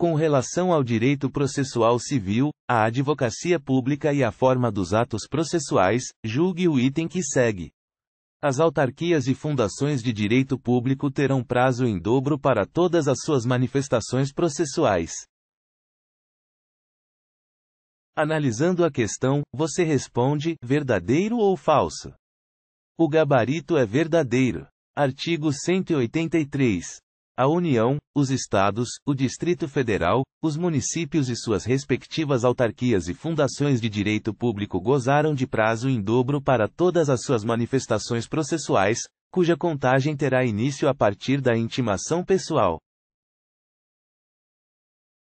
Com relação ao direito processual civil, à advocacia pública e à forma dos atos processuais, julgue o item que segue. As autarquias e fundações de direito público terão prazo em dobro para todas as suas manifestações processuais. Analisando a questão, você responde: verdadeiro ou falso? O gabarito é verdadeiro. Artigo 183 a União, os Estados, o Distrito Federal, os municípios e suas respectivas autarquias e fundações de direito público gozaram de prazo em dobro para todas as suas manifestações processuais, cuja contagem terá início a partir da intimação pessoal.